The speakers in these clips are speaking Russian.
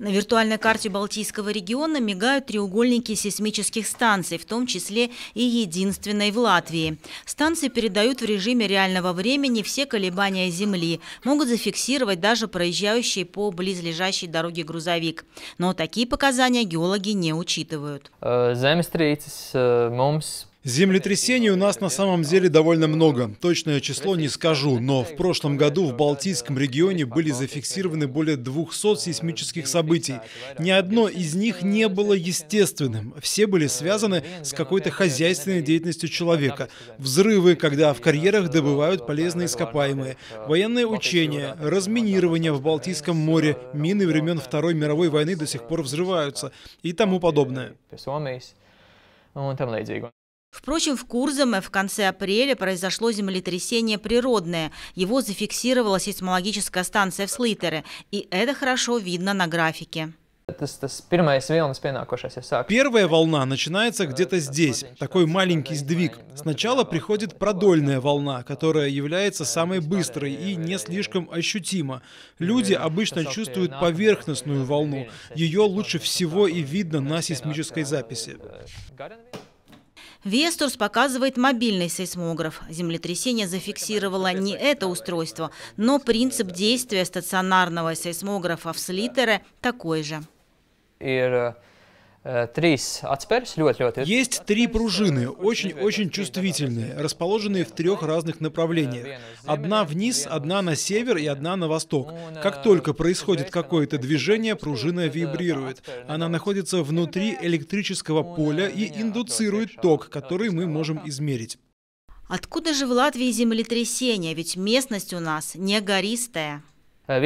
На виртуальной карте Балтийского региона мигают треугольники сейсмических станций, в том числе и единственной в Латвии. Станции передают в режиме реального времени все колебания Земли, могут зафиксировать даже проезжающий по близлежащей дороге грузовик. Но такие показания геологи не учитывают. Э, Земстрицис, э, Землетрясений у нас на самом деле довольно много. Точное число не скажу, но в прошлом году в Балтийском регионе были зафиксированы более 200 сейсмических событий. Ни одно из них не было естественным. Все были связаны с какой-то хозяйственной деятельностью человека. Взрывы, когда в карьерах добывают полезные ископаемые. Военные учения, разминирование в Балтийском море, мины времен Второй мировой войны до сих пор взрываются и тому подобное. Впрочем, в Курзаме в конце апреля произошло землетрясение природное. Его зафиксировала сейсмологическая станция в Слитере, и это хорошо видно на графике. Первая волна начинается где-то э, здесь, такой маленький сдвиг. Сначала приходит продольная волна, которая э, является э, самой быстрой и не слишком ощутима. Люди обычно чувствуют поверхностную волну. Ее лучше всего и видно на сейсмической записи. Вестурс показывает мобильный сейсмограф. Землетрясение зафиксировало не это устройство, но принцип действия стационарного сейсмографа в Слитере такой же. Э, Э, трис отсперс, Есть три пружины, очень-очень чувствительные, расположенные в трех разных направлениях. Э, одна вниз, одна на север и одна на восток. Как только происходит какое-то движение, пружина вибрирует. Она находится внутри электрического поля и индуцирует ток, который мы можем измерить. Откуда же в Латвии землетрясение? Ведь местность у нас не гористая. Э,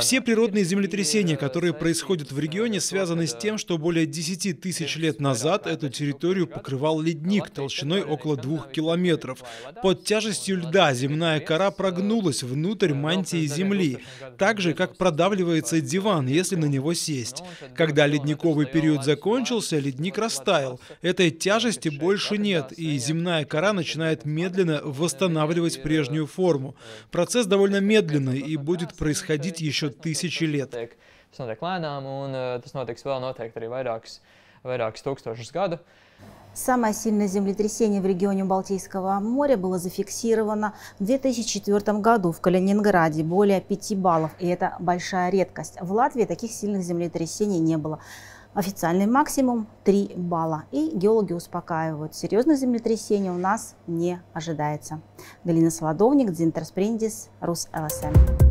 Все природные землетрясения, которые происходят в регионе, связаны с тем, что более 10 тысяч лет назад эту территорию покрывал ледник толщиной около двух километров. Под тяжестью льда земная кора прогнулась внутрь мантии Земли, так же, как продавливается диван, если на него сесть. Когда ледниковый период закончился, ледник растаял. Этой тяжести больше нет, и земная кора начинает медленно восстанавливать прежнюю форму. Процесс довольно довольно медленно и будет происходить еще тысячи лет. Э, Самое сильное землетрясение в регионе Балтийского моря было зафиксировано в 2004 году в Калининграде, более 5 баллов, и это большая редкость. В Латвии таких сильных землетрясений не было. Официальный максимум 3 балла. И геологи успокаивают, серьезных землетрясений у нас не ожидается. Галина Солодовник, Дзинтерсприндис, РусЛСМ.